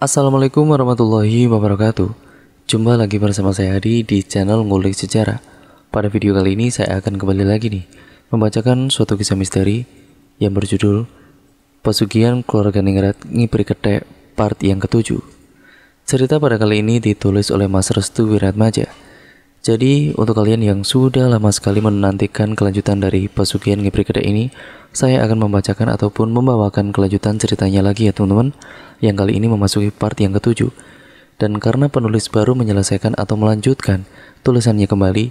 Assalamualaikum warahmatullahi wabarakatuh Jumpa lagi bersama saya Hadi di channel Ngulik Sejarah Pada video kali ini saya akan kembali lagi nih Membacakan suatu kisah misteri yang berjudul Pesugihan Keluarga Ningrat Ngipri Ketek Part yang ketujuh Cerita pada kali ini ditulis oleh Mas Restu Wiratmaja Jadi untuk kalian yang sudah lama sekali menantikan kelanjutan dari Pesugihan Ngipri Ketek ini saya akan membacakan ataupun membawakan kelanjutan ceritanya lagi ya teman-teman, yang kali ini memasuki part yang ketujuh. Dan karena penulis baru menyelesaikan atau melanjutkan tulisannya kembali,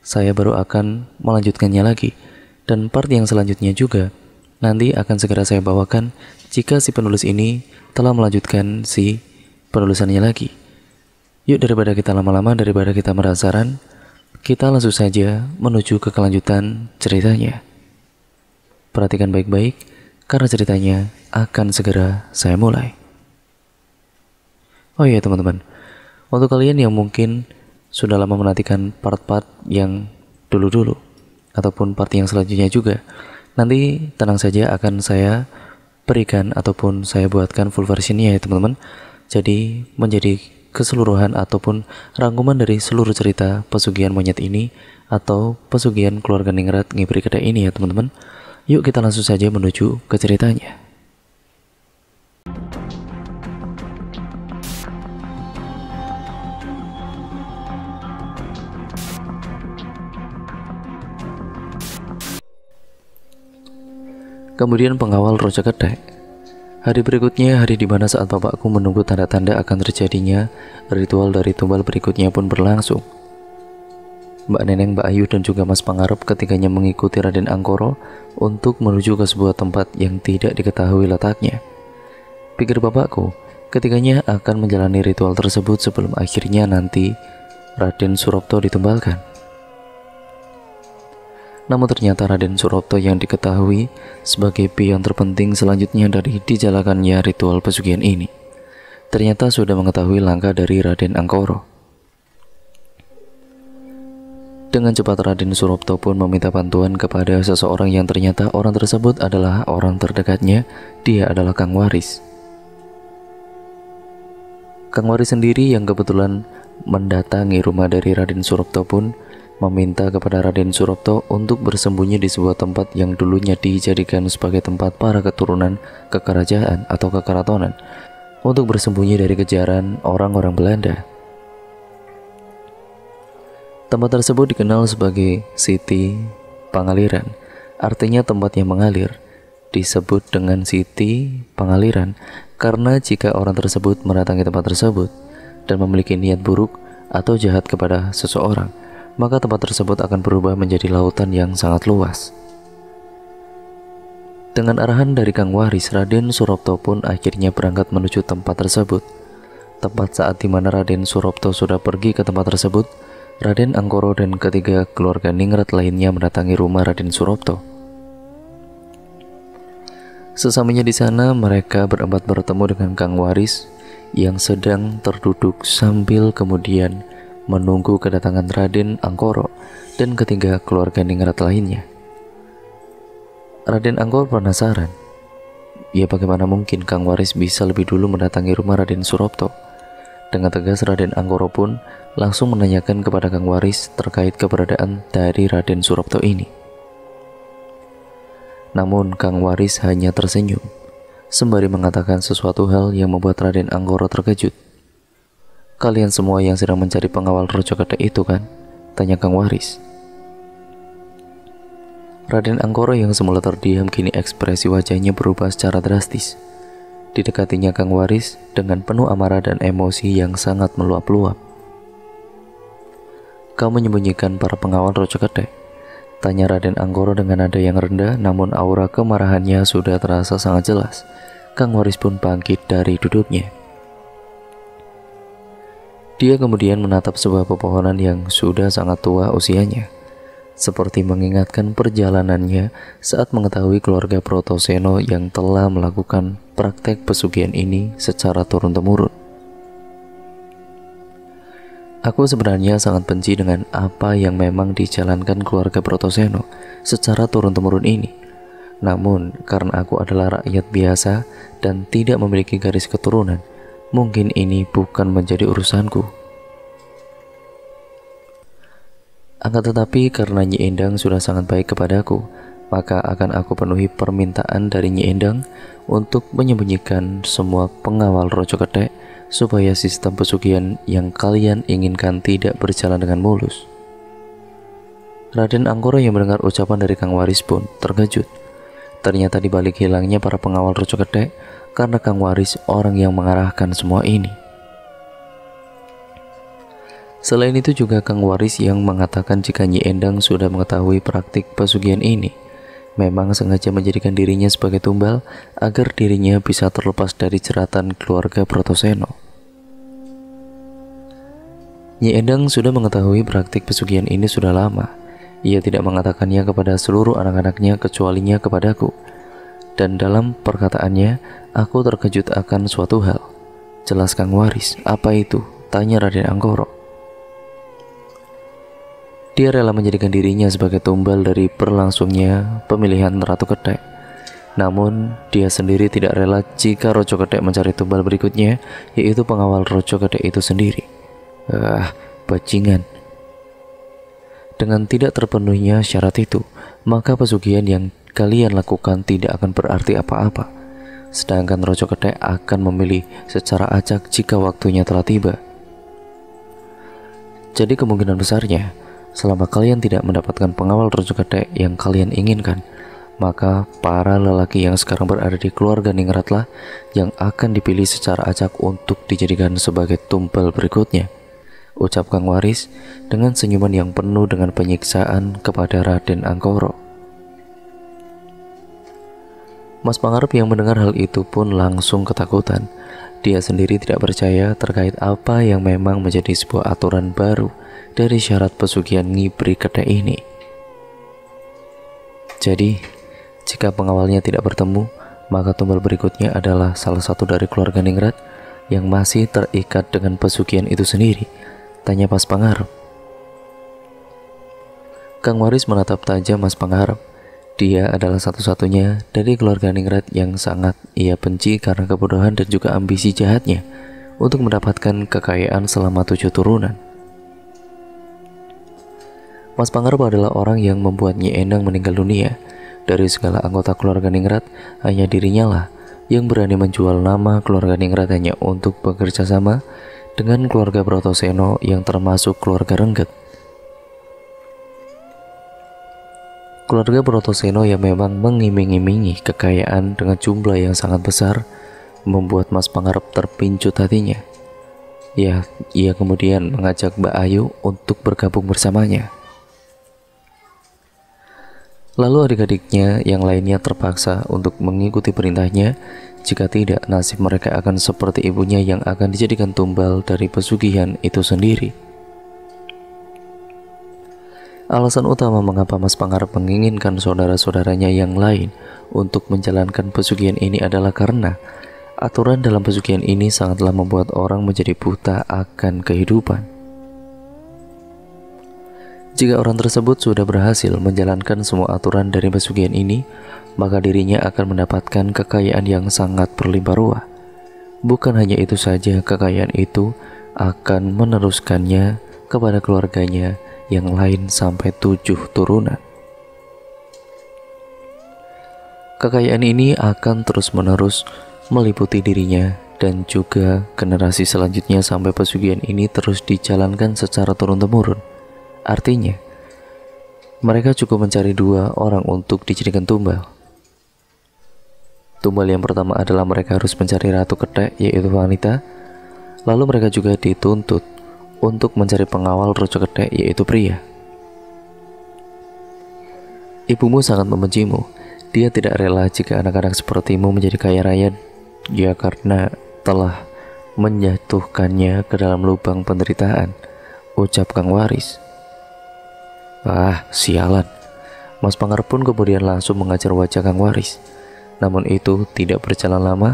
saya baru akan melanjutkannya lagi. Dan part yang selanjutnya juga nanti akan segera saya bawakan jika si penulis ini telah melanjutkan si penulisannya lagi. Yuk daripada kita lama-lama, daripada kita merasaran, kita langsung saja menuju ke kelanjutan ceritanya. Perhatikan baik-baik, karena ceritanya akan segera saya mulai. Oh iya teman-teman, untuk kalian yang mungkin sudah lama menantikan part-part yang dulu-dulu, ataupun part yang selanjutnya juga, nanti tenang saja akan saya berikan ataupun saya buatkan full versionnya ya teman-teman. Jadi menjadi keseluruhan ataupun rangkuman dari seluruh cerita pesugihan monyet ini atau pesugihan keluarga Ningrat Ngibri Kedai ini ya teman-teman. Yuk kita langsung saja menuju ke ceritanya. Kemudian pengawal Roja Kedai. Hari berikutnya, hari di mana saat bapakku menunggu tanda-tanda akan terjadinya, ritual dari tumbal berikutnya pun berlangsung. Mbak Neneng, Mbak Ayu, dan juga Mas Pangarep ketiganya mengikuti Raden Angkoro untuk menuju ke sebuah tempat yang tidak diketahui letaknya. Pikir bapakku, ketiganya akan menjalani ritual tersebut sebelum akhirnya nanti Raden Suropto ditumbalkan. Namun ternyata Raden Suropto yang diketahui sebagai pion terpenting selanjutnya dari dijalankannya ritual pesugihan ini. Ternyata sudah mengetahui langkah dari Raden Angkoro. Dengan cepat Raden Suropto pun meminta bantuan kepada seseorang yang ternyata orang tersebut adalah orang terdekatnya, dia adalah Kang Waris. Kang Waris sendiri yang kebetulan mendatangi rumah dari Raden Suropto pun meminta kepada Raden Suropto untuk bersembunyi di sebuah tempat yang dulunya dijadikan sebagai tempat para keturunan kekerajaan atau kekeratonan untuk bersembunyi dari kejaran orang-orang Belanda. Tempat tersebut dikenal sebagai Siti Pangaliran, artinya tempat yang mengalir. Disebut dengan Siti Pangaliran karena jika orang tersebut mendatangi tempat tersebut dan memiliki niat buruk atau jahat kepada seseorang, maka tempat tersebut akan berubah menjadi lautan yang sangat luas. Dengan arahan dari Kang Waris, Raden Suropto pun akhirnya berangkat menuju tempat tersebut. Tempat saat di mana Raden Suropto sudah pergi ke tempat tersebut, Raden Anggoro dan ketiga keluarga Ningrat lainnya mendatangi rumah Raden Suropto. Sesamanya di sana, mereka berempat bertemu dengan Kang Waris yang sedang terduduk sambil kemudian menunggu kedatangan Raden Angkoro dan ketiga keluarga Ningrat lainnya. Raden Angkoro penasaran. Ya bagaimana mungkin Kang Waris bisa lebih dulu mendatangi rumah Raden Suropto? Dengan tegas Raden Anggoro pun langsung menanyakan kepada Kang Waris terkait keberadaan dari Raden Surapto ini. Namun Kang Waris hanya tersenyum, sembari mengatakan sesuatu hal yang membuat Raden Anggoro terkejut. Kalian semua yang sedang mencari pengawal Rojo Gede itu kan? Tanya Kang Waris. Raden Anggoro yang semula terdiam kini ekspresi wajahnya berubah secara drastis didekatinya Kang Waris dengan penuh amarah dan emosi yang sangat meluap-luap. Kau menyembunyikan para pengawal Rojo Kedai, tanya Raden Anggoro dengan nada yang rendah namun aura kemarahannya sudah terasa sangat jelas. Kang Waris pun bangkit dari duduknya. Dia kemudian menatap sebuah pepohonan yang sudah sangat tua usianya seperti mengingatkan perjalanannya saat mengetahui keluarga Protoseno yang telah melakukan praktek pesugihan ini secara turun-temurun. Aku sebenarnya sangat benci dengan apa yang memang dijalankan keluarga Protoseno secara turun-temurun ini. Namun, karena aku adalah rakyat biasa dan tidak memiliki garis keturunan, mungkin ini bukan menjadi urusanku. Akan tetapi karena Nyi Endang sudah sangat baik kepadaku, maka akan aku penuhi permintaan dari Nyi Endang untuk menyembunyikan semua pengawal rojo kedek supaya sistem pesugihan yang kalian inginkan tidak berjalan dengan mulus. Raden Anggoro yang mendengar ucapan dari Kang Waris pun terkejut. Ternyata dibalik hilangnya para pengawal rojo kedek karena Kang Waris orang yang mengarahkan semua ini. Selain itu juga Kang Waris yang mengatakan jika Nyi Endang sudah mengetahui praktik pesugihan ini, memang sengaja menjadikan dirinya sebagai tumbal agar dirinya bisa terlepas dari jeratan keluarga Protoseno. Nyi Endang sudah mengetahui praktik pesugihan ini sudah lama. Ia tidak mengatakannya kepada seluruh anak-anaknya kecualinya kepadaku. Dan dalam perkataannya, aku terkejut akan suatu hal. Jelas Kang Waris, apa itu? Tanya Raden Angkoro. Dia rela menjadikan dirinya sebagai tumbal dari berlangsungnya pemilihan Ratu Kedai. Namun, dia sendiri tidak rela jika Rojo Kedai mencari tumbal berikutnya, yaitu pengawal Rojo Kedai itu sendiri. Ah, bajingan. Dengan tidak terpenuhnya syarat itu, maka pesugihan yang kalian lakukan tidak akan berarti apa-apa. Sedangkan Rojo Kedai akan memilih secara acak jika waktunya telah tiba. Jadi kemungkinan besarnya, Selama kalian tidak mendapatkan pengawal Rojokate yang kalian inginkan, maka para lelaki yang sekarang berada di keluarga Ningratlah yang akan dipilih secara acak untuk dijadikan sebagai tumpel berikutnya. Ucap Kang Waris dengan senyuman yang penuh dengan penyiksaan kepada Raden Angkoro. Mas Pangarep yang mendengar hal itu pun langsung ketakutan. Dia sendiri tidak percaya terkait apa yang memang menjadi sebuah aturan baru dari syarat pesugihan ngibri kedai ini. Jadi, jika pengawalnya tidak bertemu, maka tumbal berikutnya adalah salah satu dari keluarga Ningrat yang masih terikat dengan pesugihan itu sendiri. Tanya Mas Pangarap. Kang Waris menatap tajam Mas Pangarap. Dia adalah satu-satunya dari keluarga Ningrat yang sangat ia benci karena kebodohan dan juga ambisi jahatnya untuk mendapatkan kekayaan selama tujuh turunan. Mas Pangarep adalah orang yang membuat Nyi Endang meninggal dunia. Dari segala anggota keluarga Ningrat, hanya dirinya lah yang berani menjual nama keluarga Ningrat hanya untuk bekerja sama dengan keluarga Brotoseno yang termasuk keluarga Rengget. Keluarga Brotoseno yang memang mengiming-imingi kekayaan dengan jumlah yang sangat besar membuat Mas Pangarep terpincut hatinya. Ya, ia kemudian mengajak Mbak Ayu untuk bergabung bersamanya. Lalu adik-adiknya yang lainnya terpaksa untuk mengikuti perintahnya, jika tidak nasib mereka akan seperti ibunya yang akan dijadikan tumbal dari pesugihan itu sendiri. Alasan utama mengapa Mas Pangarap menginginkan saudara-saudaranya yang lain untuk menjalankan pesugihan ini adalah karena aturan dalam pesugihan ini sangatlah membuat orang menjadi buta akan kehidupan. Jika orang tersebut sudah berhasil menjalankan semua aturan dari pesugihan ini, maka dirinya akan mendapatkan kekayaan yang sangat berlimpah ruah. Bukan hanya itu saja, kekayaan itu akan meneruskannya kepada keluarganya yang lain sampai tujuh turunan. Kekayaan ini akan terus-menerus meliputi dirinya dan juga generasi selanjutnya sampai pesugihan ini terus dijalankan secara turun-temurun. Artinya, mereka cukup mencari dua orang untuk dijadikan tumbal. Tumbal yang pertama adalah mereka harus mencari ratu ketek, yaitu wanita. Lalu mereka juga dituntut untuk mencari pengawal rojo kedek yaitu pria. Ibumu sangat membencimu. Dia tidak rela jika anak-anak sepertimu menjadi kaya raya ya karena telah menjatuhkannya ke dalam lubang penderitaan, ucap Kang Waris. Ah, sialan. Mas Pangar pun kemudian langsung mengajar wajah Kang Waris. Namun itu tidak berjalan lama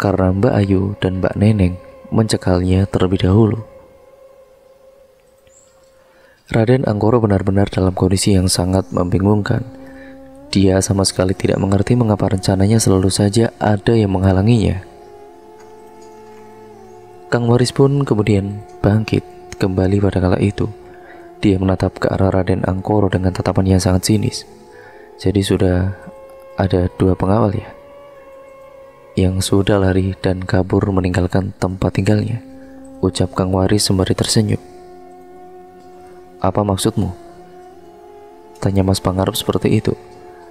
karena Mbak Ayu dan Mbak Neneng mencekalnya terlebih dahulu. Raden Anggoro benar-benar dalam kondisi yang sangat membingungkan. Dia sama sekali tidak mengerti mengapa rencananya selalu saja ada yang menghalanginya. Kang Waris pun kemudian bangkit kembali pada kala itu. Dia menatap ke arah Raden Angkoro dengan tatapan yang sangat sinis. Jadi sudah ada dua pengawal ya? Yang sudah lari dan kabur meninggalkan tempat tinggalnya. Ucap Kang Waris sembari tersenyum. Apa maksudmu? Tanya Mas Pangarap seperti itu.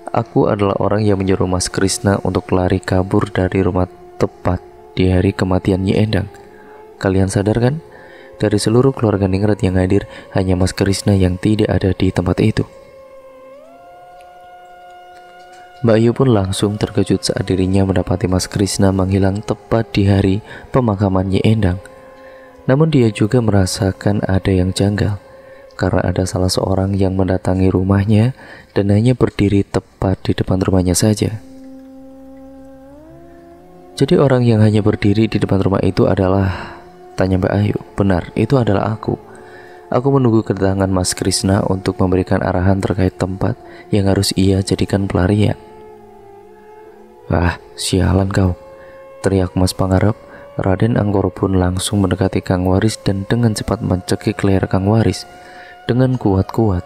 Aku adalah orang yang menyuruh Mas Krishna untuk lari kabur dari rumah tepat di hari kematian Nyi Endang. Kalian sadar kan? Dari seluruh keluarga Ningrat yang hadir, hanya Mas Krishna yang tidak ada di tempat itu. Mbak Ayu pun langsung terkejut saat dirinya mendapati Mas Krishna menghilang tepat di hari pemakaman Nyi Endang. Namun dia juga merasakan ada yang janggal karena ada salah seorang yang mendatangi rumahnya dan hanya berdiri tepat di depan rumahnya saja. Jadi orang yang hanya berdiri di depan rumah itu adalah tanya Mbak Ayu. Benar, itu adalah aku. Aku menunggu kedatangan Mas Krishna untuk memberikan arahan terkait tempat yang harus ia jadikan pelarian. Wah, sialan kau. Teriak Mas Pangarep, Raden Anggoro pun langsung mendekati Kang Waris dan dengan cepat mencekik leher Kang Waris dengan kuat-kuat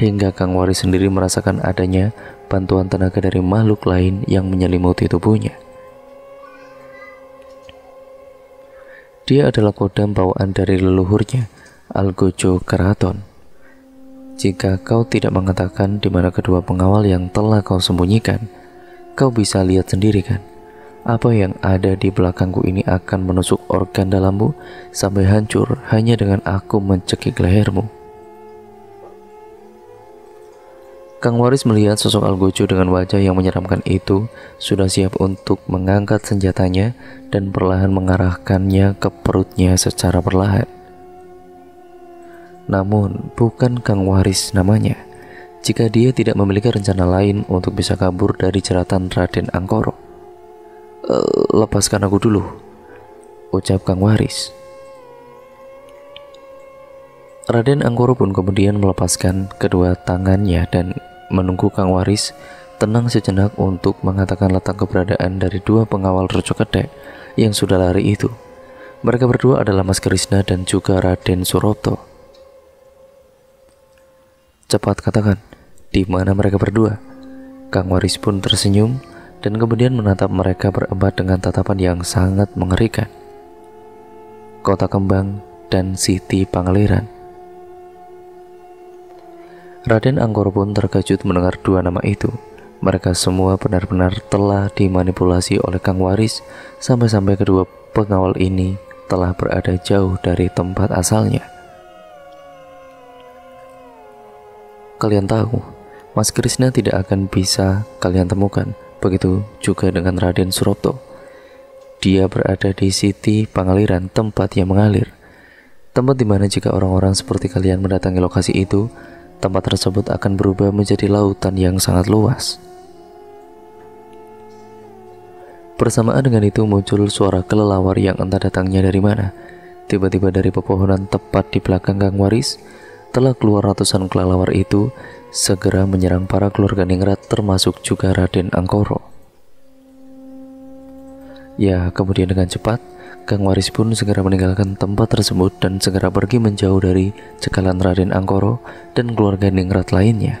hingga Kang Wari sendiri merasakan adanya bantuan tenaga dari makhluk lain yang menyelimuti tubuhnya. Dia adalah kodam bawaan dari leluhurnya, Algojo Keraton. Jika kau tidak mengatakan di mana kedua pengawal yang telah kau sembunyikan, kau bisa lihat sendiri kan? Apa yang ada di belakangku ini akan menusuk organ dalammu sampai hancur hanya dengan aku mencekik lehermu. Kang Waris melihat sosok Algojo dengan wajah yang menyeramkan itu sudah siap untuk mengangkat senjatanya dan perlahan mengarahkannya ke perutnya secara perlahan. Namun, bukan Kang Waris namanya. Jika dia tidak memiliki rencana lain untuk bisa kabur dari jeratan Raden Angkoro. E, lepaskan aku dulu, ucap Kang Waris. Raden Anggoro pun kemudian melepaskan kedua tangannya dan menunggu Kang Waris tenang sejenak untuk mengatakan letak keberadaan dari dua pengawal Rojo Kedek yang sudah lari itu. Mereka berdua adalah Mas Krishna dan juga Raden Suroto. Cepat katakan, di mana mereka berdua? Kang Waris pun tersenyum dan kemudian menatap mereka berempat dengan tatapan yang sangat mengerikan. Kota Kembang dan Siti Panggilan. Raden Anggor pun terkejut mendengar dua nama itu. Mereka semua benar-benar telah dimanipulasi oleh Kang Waris sampai-sampai kedua pengawal ini telah berada jauh dari tempat asalnya. Kalian tahu, Mas Krishna tidak akan bisa kalian temukan. Begitu juga dengan Raden Suropto. Dia berada di Siti Pangaliran, tempat yang mengalir. Tempat di mana jika orang-orang seperti kalian mendatangi lokasi itu, tempat tersebut akan berubah menjadi lautan yang sangat luas. Bersamaan dengan itu muncul suara kelelawar yang entah datangnya dari mana. Tiba-tiba dari pepohonan tepat di belakang Kang Waris, telah keluar ratusan kelelawar itu segera menyerang para keluarga Ningrat termasuk juga Raden Angkoro. Ya, kemudian dengan cepat, Kang Waris pun segera meninggalkan tempat tersebut dan segera pergi menjauh dari cekalan Raden Angkoro dan keluarga Ningrat lainnya.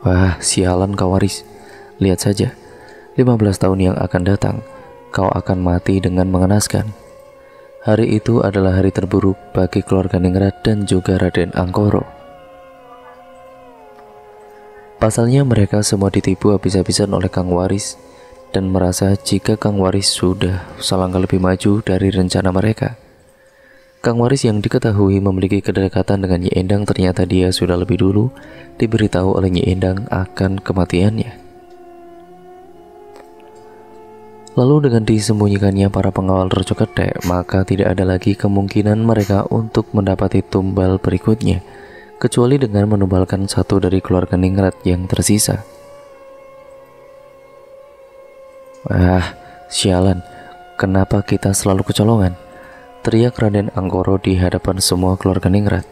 Wah, sialan Kang Waris. Lihat saja, 15 tahun yang akan datang, kau akan mati dengan mengenaskan. Hari itu adalah hari terburuk bagi keluarga Ningrat dan juga Raden Angkoro. Pasalnya mereka semua ditipu habis-habisan oleh Kang Waris dan merasa jika Kang Waris sudah selangkah lebih maju dari rencana mereka. Kang Waris yang diketahui memiliki kedekatan dengan Nyi Endang ternyata dia sudah lebih dulu diberitahu oleh Nyi Endang akan kematiannya. Lalu dengan disembunyikannya para pengawal Rojo Kedek, maka tidak ada lagi kemungkinan mereka untuk mendapati tumbal berikutnya, kecuali dengan menumbalkan satu dari keluarga Ningrat yang tersisa. Ah, sialan. Kenapa kita selalu kecolongan? Teriak Raden Anggoro di hadapan semua keluarga Ningrat.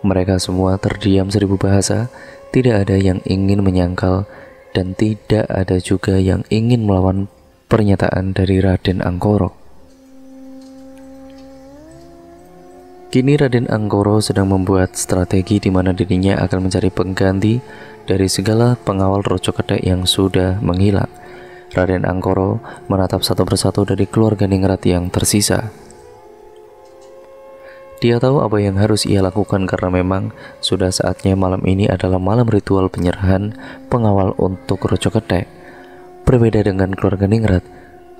Mereka semua terdiam seribu bahasa, tidak ada yang ingin menyangkal dan tidak ada juga yang ingin melawan pernyataan dari Raden Anggoro. Kini Raden Anggoro sedang membuat strategi di mana dirinya akan mencari pengganti dari segala pengawal Rojo Kedek yang sudah menghilang Raden Angkoro menatap satu persatu dari keluarga Ningrat yang tersisa. Dia tahu apa yang harus ia lakukan karena memang sudah saatnya malam ini adalah malam ritual penyerahan pengawal untuk Rojo Kedek. Berbeda dengan keluarga Ningrat,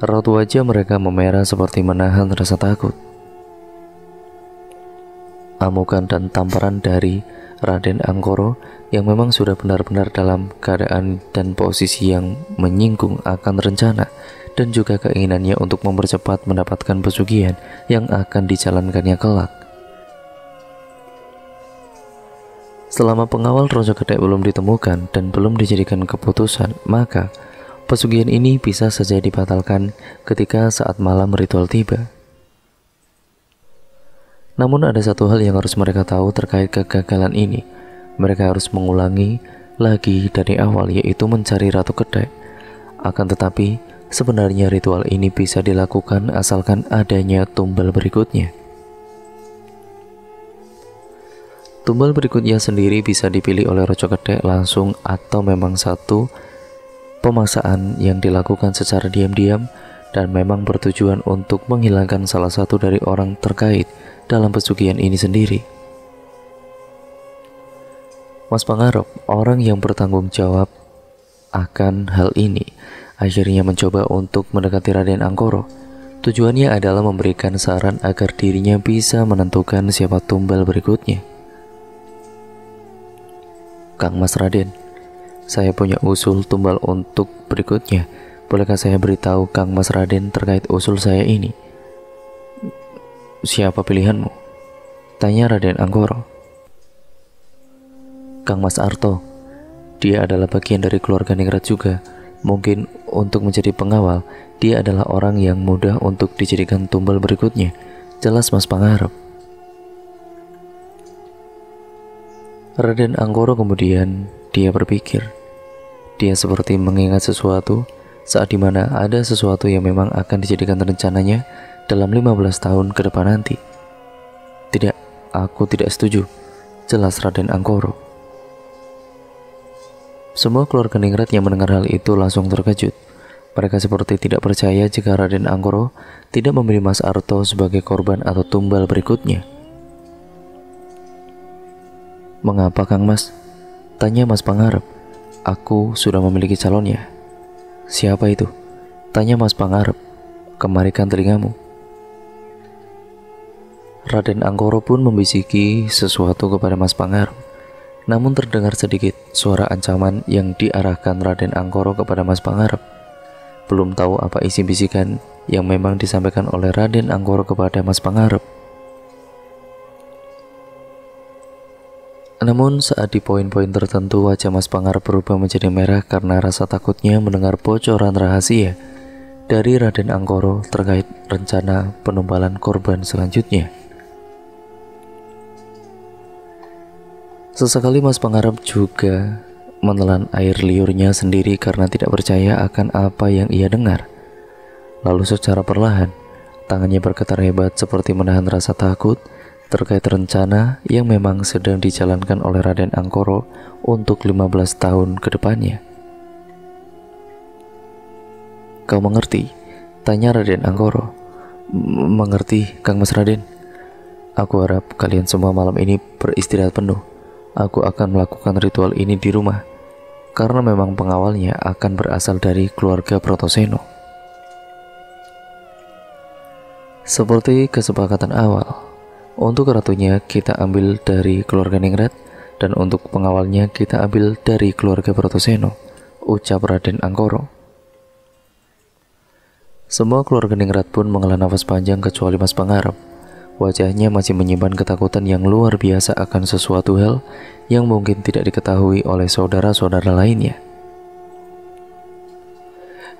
raut wajah mereka memerah seperti menahan rasa takut. Amukan dan tamparan dari Raden Angkoro yang memang sudah benar-benar dalam keadaan dan posisi yang menyinggung akan rencana dan juga keinginannya untuk mempercepat mendapatkan pesugihan yang akan dijalankannya kelak. Selama pengawal Rojo Gede belum ditemukan dan belum dijadikan keputusan, maka pesugihan ini bisa saja dibatalkan ketika saat malam ritual tiba. Namun ada satu hal yang harus mereka tahu terkait kegagalan ini, mereka harus mengulangi lagi dari awal yaitu mencari ratu kedai. Akan tetapi, sebenarnya ritual ini bisa dilakukan asalkan adanya tumbal berikutnya. Tumbal berikutnya sendiri bisa dipilih oleh rojo kedek langsung atau memang satu pemaksaan yang dilakukan secara diam-diam dan memang bertujuan untuk menghilangkan salah satu dari orang terkait dalam pesugihan ini sendiri. Mas Pangarep, orang yang bertanggung jawab akan hal ini, akhirnya mencoba untuk mendekati Raden Angkoro. Tujuannya adalah memberikan saran agar dirinya bisa menentukan siapa tumbal berikutnya. Kang Mas Raden, saya punya usul tumbal untuk berikutnya. Bolehkah saya beritahu Kang Mas Raden terkait usul saya ini? Siapa pilihanmu? Tanya Raden Angkoro. Kang Mas Arto. Dia adalah bagian dari keluarga Ningrat juga. Mungkin untuk menjadi pengawal, dia adalah orang yang mudah untuk dijadikan tumbal berikutnya. Jelas Mas Pangarep. Raden Anggoro kemudian dia berpikir. Dia seperti mengingat sesuatu saat dimana ada sesuatu yang memang akan dijadikan rencananya dalam 15 tahun ke depan nanti. Tidak, aku tidak setuju. Jelas Raden Anggoro. Semua keluarga Ningrat yang mendengar hal itu langsung terkejut. Mereka seperti tidak percaya jika Raden Anggoro tidak memilih Mas Arto sebagai korban atau tumbal berikutnya. Mengapa Kang Mas? Tanya Mas Pangarep. Aku sudah memiliki calonnya. Siapa itu? Tanya Mas Pangarep. Kemarikan telingamu. Raden Anggoro pun membisiki sesuatu kepada Mas Pangarep. Namun terdengar sedikit suara ancaman yang diarahkan Raden Angkoro kepada Mas Pangarep. Belum tahu apa isi bisikan yang memang disampaikan oleh Raden Angkoro kepada Mas Pangarep. Namun saat di poin-poin tertentu wajah Mas Pangarep berubah menjadi merah karena rasa takutnya mendengar bocoran rahasia dari Raden Angkoro terkait rencana penumbalan korban selanjutnya. Sesekali Mas Pangarep juga menelan air liurnya sendiri karena tidak percaya akan apa yang ia dengar. Lalu secara perlahan, tangannya bergetar hebat seperti menahan rasa takut terkait rencana yang memang sedang dijalankan oleh Raden Angkoro untuk 15 tahun ke depannya. Kau mengerti? Tanya Raden Angkoro. mengerti, Kang Mas Raden. Aku harap kalian semua malam ini beristirahat penuh aku akan melakukan ritual ini di rumah karena memang pengawalnya akan berasal dari keluarga Protoseno. Seperti kesepakatan awal, untuk ratunya kita ambil dari keluarga Ningrat dan untuk pengawalnya kita ambil dari keluarga Protoseno, ucap Raden Angkoro. Semua keluarga Ningrat pun mengelah nafas panjang kecuali Mas Pengarap. Wajahnya masih menyimpan ketakutan yang luar biasa akan sesuatu hal yang mungkin tidak diketahui oleh saudara-saudara lainnya.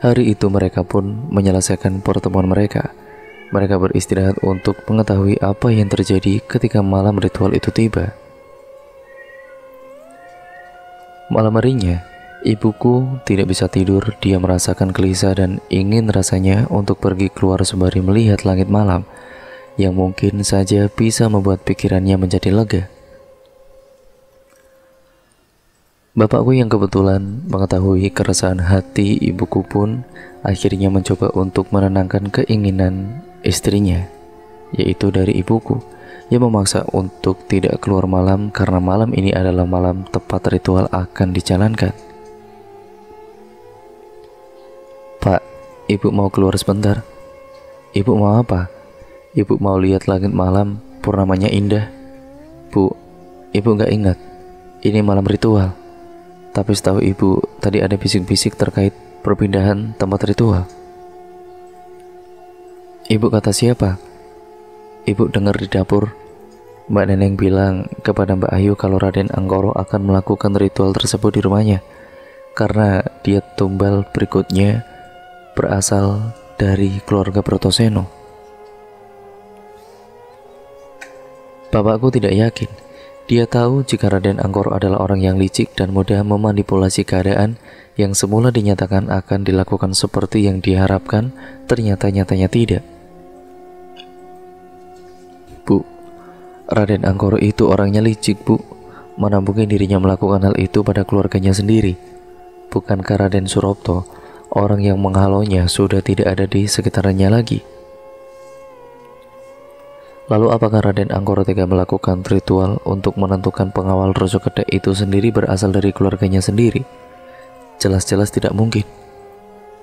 Hari itu mereka pun menyelesaikan pertemuan mereka. Mereka beristirahat untuk mengetahui apa yang terjadi ketika malam ritual itu tiba. Malam harinya, ibuku tidak bisa tidur. Dia merasakan gelisah dan ingin rasanya untuk pergi keluar sembari melihat langit malam yang mungkin saja bisa membuat pikirannya menjadi lega. Bapakku yang kebetulan mengetahui keresahan hati ibuku pun akhirnya mencoba untuk menenangkan keinginan istrinya, yaitu dari ibuku, ia memaksa untuk tidak keluar malam karena malam ini adalah malam tepat ritual akan dijalankan. Pak, ibu mau keluar sebentar. Ibu mau apa? Ibu mau lihat langit malam, purnamanya indah. Bu, ibu nggak ingat, ini malam ritual. Tapi setahu ibu, tadi ada bisik-bisik terkait perpindahan tempat ritual. Ibu kata siapa? Ibu dengar di dapur. Mbak Neneng bilang kepada Mbak Ayu kalau Raden Anggoro akan melakukan ritual tersebut di rumahnya karena dia tumbal berikutnya berasal dari keluarga Protoseno. Bapakku tidak yakin. Dia tahu jika Raden Angkor adalah orang yang licik dan mudah memanipulasi keadaan yang semula dinyatakan akan dilakukan seperti yang diharapkan, ternyata nyatanya tidak. Bu, Raden Angkor itu orangnya licik, Bu. Mana mungkin dirinya melakukan hal itu pada keluarganya sendiri? Bukankah Raden Suropto, orang yang menghalonya, sudah tidak ada di sekitarnya lagi?' Lalu apakah Raden Angkoro Tega melakukan ritual untuk menentukan pengawal Rojo Kedek itu sendiri berasal dari keluarganya sendiri? Jelas-jelas tidak mungkin.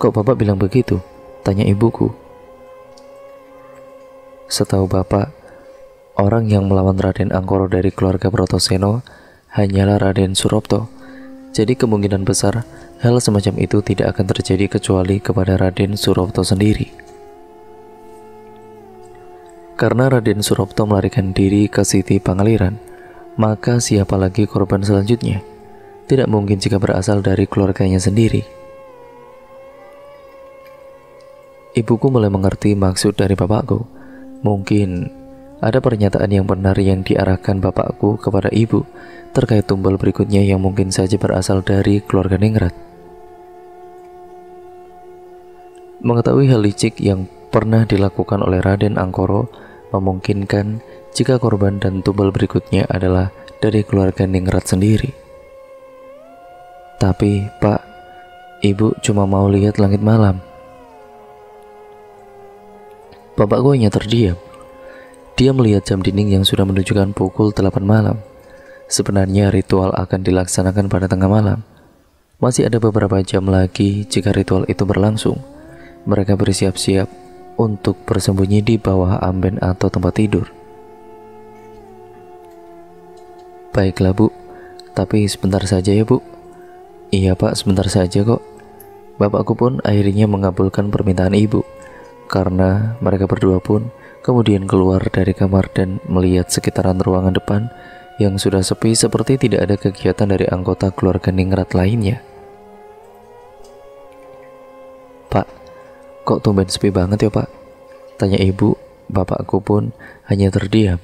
Kok bapak bilang begitu? Tanya ibuku. Setahu bapak, orang yang melawan Raden Angkoro dari keluarga Protoseno hanyalah Raden Suropto. Jadi kemungkinan besar hal semacam itu tidak akan terjadi kecuali kepada Raden Suropto sendiri. Karena Raden Suropto melarikan diri ke Siti Pangaliran, maka siapa lagi korban selanjutnya? Tidak mungkin jika berasal dari keluarganya sendiri. Ibuku mulai mengerti maksud dari bapakku. Mungkin ada pernyataan yang benar yang diarahkan bapakku kepada ibu terkait tumbal berikutnya yang mungkin saja berasal dari keluarga Ningrat. Mengetahui hal licik yang pernah dilakukan oleh Raden Angkoro, memungkinkan jika korban dan tumbal berikutnya adalah dari keluarga Ningrat sendiri. Tapi, Pak, Ibu cuma mau lihat langit malam. Bapak gue hanya terdiam. Dia melihat jam dinding yang sudah menunjukkan pukul 8 malam. Sebenarnya ritual akan dilaksanakan pada tengah malam. Masih ada beberapa jam lagi jika ritual itu berlangsung. Mereka bersiap-siap untuk bersembunyi di bawah amben atau tempat tidur. Baiklah, Bu. Tapi sebentar saja ya, Bu. Iya, Pak, sebentar saja kok. Bapakku pun akhirnya mengabulkan permintaan ibu karena mereka berdua pun kemudian keluar dari kamar dan melihat sekitaran ruangan depan yang sudah sepi seperti tidak ada kegiatan dari anggota keluarga Ningrat lainnya. Kok tumben sepi banget ya pak? Tanya ibu, bapakku pun hanya terdiam.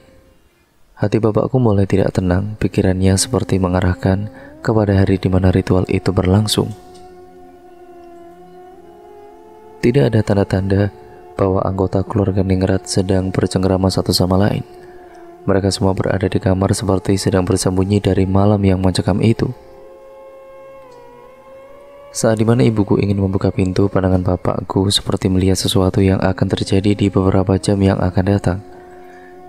Hati bapakku mulai tidak tenang, pikirannya seperti mengarahkan kepada hari di mana ritual itu berlangsung. Tidak ada tanda-tanda bahwa anggota keluarga Ningrat sedang bercengkrama satu sama lain. Mereka semua berada di kamar seperti sedang bersembunyi dari malam yang mencekam itu. Saat dimana ibuku ingin membuka pintu, pandangan bapakku seperti melihat sesuatu yang akan terjadi di beberapa jam yang akan datang.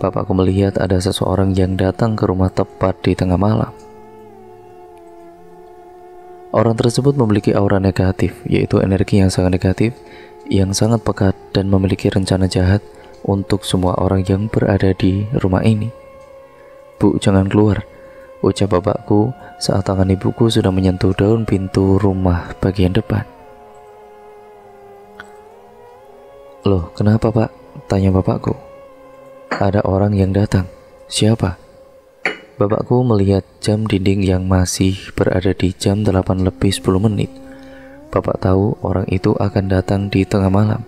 Bapakku melihat ada seseorang yang datang ke rumah tepat di tengah malam. Orang tersebut memiliki aura negatif, yaitu energi yang sangat negatif, yang sangat pekat dan memiliki rencana jahat untuk semua orang yang berada di rumah ini. Bu, jangan keluar ucap bapakku saat tangan ibuku sudah menyentuh daun pintu rumah bagian depan. Loh, kenapa pak? Tanya bapakku. Ada orang yang datang. Siapa? Bapakku melihat jam dinding yang masih berada di jam 8 lebih 10 menit. Bapak tahu orang itu akan datang di tengah malam,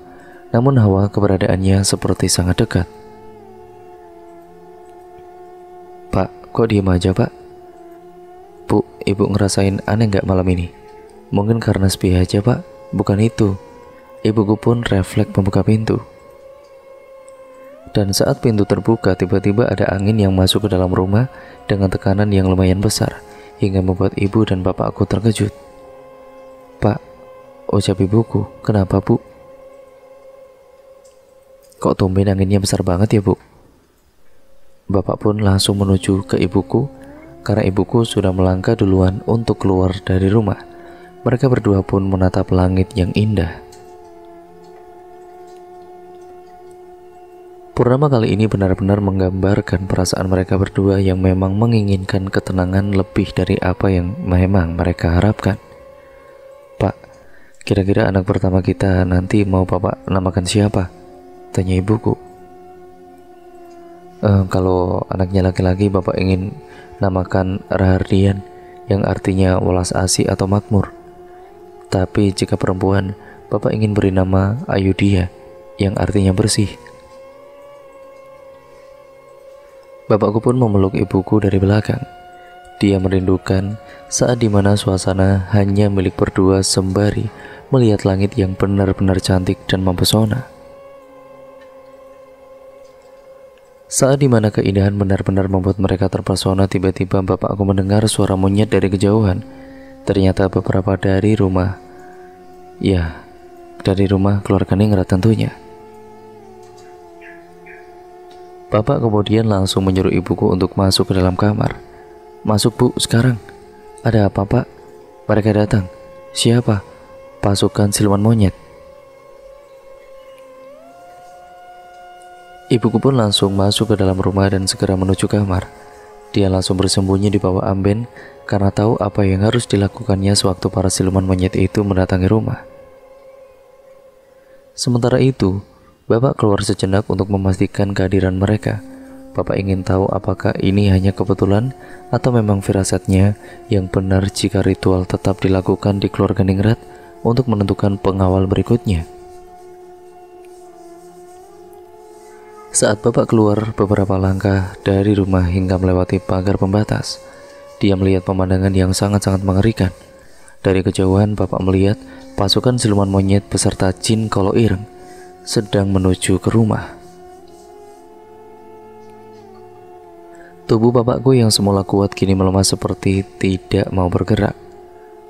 namun hawa keberadaannya seperti sangat dekat. Pak, kok diem aja pak? Ibu ngerasain aneh nggak malam ini? Mungkin karena sepi aja pak, bukan itu. Ibuku pun refleks membuka pintu. Dan saat pintu terbuka, tiba-tiba ada angin yang masuk ke dalam rumah dengan tekanan yang lumayan besar, hingga membuat ibu dan bapakku terkejut. Pak, ucap ibuku, kenapa bu? Kok tumben anginnya besar banget ya bu? Bapak pun langsung menuju ke ibuku karena ibuku sudah melangkah duluan untuk keluar dari rumah. Mereka berdua pun menatap langit yang indah. Purnama kali ini benar-benar menggambarkan perasaan mereka berdua yang memang menginginkan ketenangan lebih dari apa yang memang mereka harapkan. Pak, kira-kira anak pertama kita nanti mau bapak namakan siapa? Tanya ibuku. Eh, kalau anaknya laki-laki bapak ingin namakan Rahardian yang artinya welas asih atau makmur. Tapi jika perempuan, Bapak ingin beri nama Ayudia yang artinya bersih. Bapakku pun memeluk ibuku dari belakang. Dia merindukan saat dimana suasana hanya milik berdua sembari melihat langit yang benar-benar cantik dan mempesona. Saat dimana keindahan benar-benar membuat mereka terpesona, tiba-tiba bapakku mendengar suara monyet dari kejauhan. Ternyata beberapa dari rumah. Ya, dari rumah keluarga Ningrat tentunya. Bapak kemudian langsung menyuruh ibuku untuk masuk ke dalam kamar. Masuk bu, sekarang. Ada apa pak? Mereka datang. Siapa? Pasukan siluman monyet. Ibuku pun langsung masuk ke dalam rumah dan segera menuju kamar. Dia langsung bersembunyi di bawah amben karena tahu apa yang harus dilakukannya sewaktu para siluman monyet itu mendatangi rumah. Sementara itu, Bapak keluar sejenak untuk memastikan kehadiran mereka. Bapak ingin tahu apakah ini hanya kebetulan atau memang firasatnya yang benar jika ritual tetap dilakukan di keluarga Ningrat untuk menentukan pengawal berikutnya. Saat bapak keluar beberapa langkah dari rumah hingga melewati pagar pembatas, dia melihat pemandangan yang sangat-sangat mengerikan. Dari kejauhan, bapak melihat pasukan siluman monyet beserta jin kolo ireng sedang menuju ke rumah. Tubuh bapakku yang semula kuat kini melemah seperti tidak mau bergerak.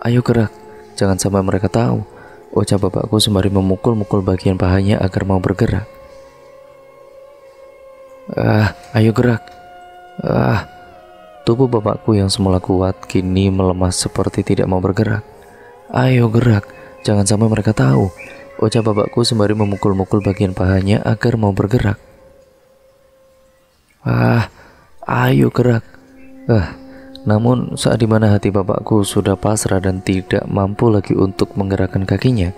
Ayo gerak, jangan sampai mereka tahu, ucap bapakku sembari memukul-mukul bagian pahanya agar mau bergerak. Ah, ayo gerak. Ah, tubuh bapakku yang semula kuat kini melemah seperti tidak mau bergerak. Ayo gerak, jangan sampai mereka tahu. Ucap bapakku sembari memukul-mukul bagian pahanya agar mau bergerak. Ah, ayo gerak. Ah, namun saat dimana hati bapakku sudah pasrah dan tidak mampu lagi untuk menggerakkan kakinya,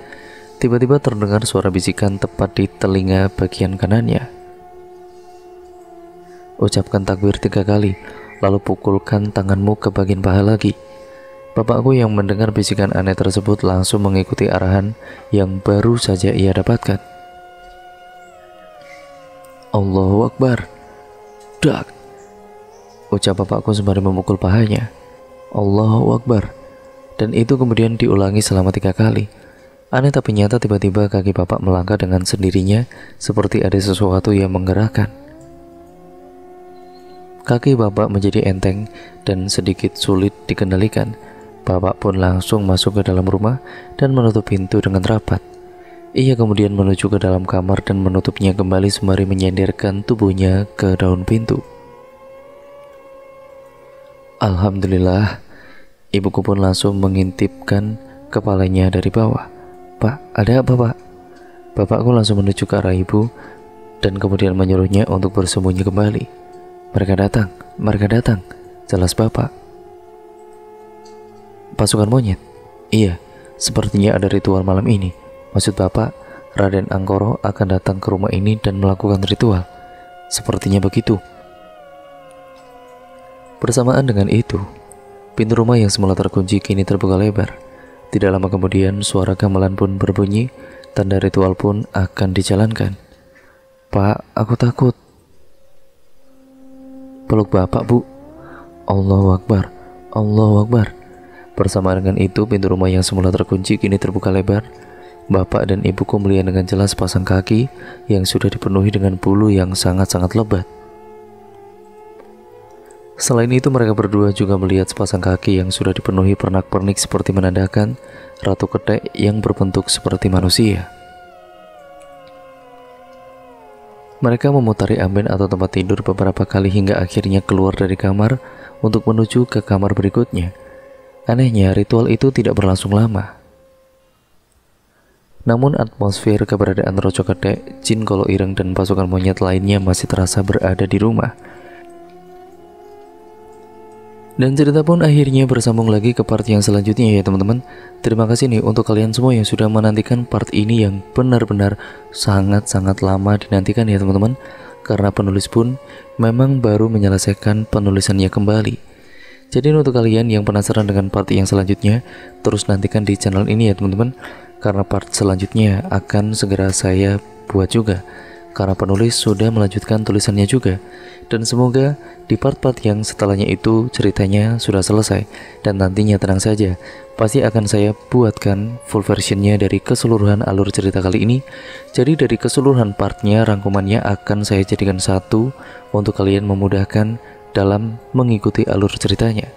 tiba-tiba terdengar suara bisikan tepat di telinga bagian kanannya. Ucapkan takbir tiga kali, lalu pukulkan tanganmu ke bagian paha lagi. Bapakku yang mendengar bisikan aneh tersebut langsung mengikuti arahan yang baru saja ia dapatkan. Allahu Akbar. Dak. Ucap bapakku sembari memukul pahanya. Allahu Akbar. Dan itu kemudian diulangi selama tiga kali. Aneh tapi nyata tiba-tiba kaki bapak melangkah dengan sendirinya seperti ada sesuatu yang menggerakkan. Kaki bapak menjadi enteng dan sedikit sulit dikendalikan. Bapak pun langsung masuk ke dalam rumah dan menutup pintu dengan rapat. Ia kemudian menuju ke dalam kamar dan menutupnya kembali sembari menyenderkan tubuhnya ke daun pintu. Alhamdulillah, ibuku pun langsung mengintipkan kepalanya dari bawah. Pak, ada apa pak? Bapakku langsung menuju ke arah ibu dan kemudian menyuruhnya untuk bersembunyi kembali. Mereka datang, mereka datang, jelas bapak. Pasukan monyet? Iya, sepertinya ada ritual malam ini. Maksud bapak, Raden Anggoro akan datang ke rumah ini dan melakukan ritual. Sepertinya begitu. Bersamaan dengan itu, pintu rumah yang semula terkunci kini terbuka lebar. Tidak lama kemudian suara gamelan pun berbunyi, tanda ritual pun akan dijalankan. Pak, aku takut, peluk bapak bu Allahu Akbar Allahu Akbar Bersama dengan itu pintu rumah yang semula terkunci kini terbuka lebar Bapak dan ibuku melihat dengan jelas pasang kaki yang sudah dipenuhi dengan bulu yang sangat-sangat lebat. Selain itu mereka berdua juga melihat sepasang kaki yang sudah dipenuhi pernak-pernik seperti menandakan ratu kedek yang berbentuk seperti manusia. Mereka memutari amben atau tempat tidur beberapa kali hingga akhirnya keluar dari kamar untuk menuju ke kamar berikutnya. Anehnya, ritual itu tidak berlangsung lama. Namun atmosfer keberadaan Rojo Kedek, Jin Kolo Ireng dan pasukan monyet lainnya masih terasa berada di rumah. Dan cerita pun akhirnya bersambung lagi ke part yang selanjutnya ya teman-teman. Terima kasih nih untuk kalian semua yang sudah menantikan part ini yang benar-benar sangat-sangat lama dinantikan ya teman-teman. Karena penulis pun memang baru menyelesaikan penulisannya kembali. Jadi untuk kalian yang penasaran dengan part yang selanjutnya, terus nantikan di channel ini ya teman-teman. Karena part selanjutnya akan segera saya buat juga karena penulis sudah melanjutkan tulisannya juga. Dan semoga di part-part yang setelahnya itu ceritanya sudah selesai dan nantinya tenang saja, pasti akan saya buatkan full versionnya dari keseluruhan alur cerita kali ini. Jadi dari keseluruhan partnya rangkumannya akan saya jadikan satu untuk kalian memudahkan dalam mengikuti alur ceritanya.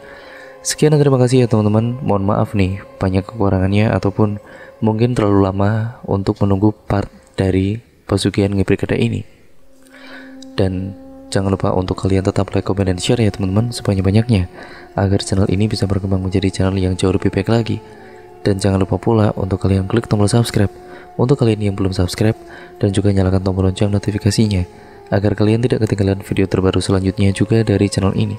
Sekian dan terima kasih ya teman-teman. Mohon maaf nih banyak kekurangannya ataupun mungkin terlalu lama untuk menunggu part dari pesugihan ngibrit kedai ini dan jangan lupa untuk kalian tetap like, komen, dan share ya teman-teman sebanyak-banyaknya agar channel ini bisa berkembang menjadi channel yang jauh lebih baik lagi dan jangan lupa pula untuk kalian klik tombol subscribe untuk kalian yang belum subscribe dan juga nyalakan tombol lonceng notifikasinya agar kalian tidak ketinggalan video terbaru selanjutnya juga dari channel ini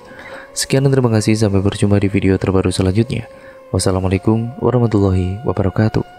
sekian dan terima kasih sampai berjumpa di video terbaru selanjutnya wassalamualaikum warahmatullahi wabarakatuh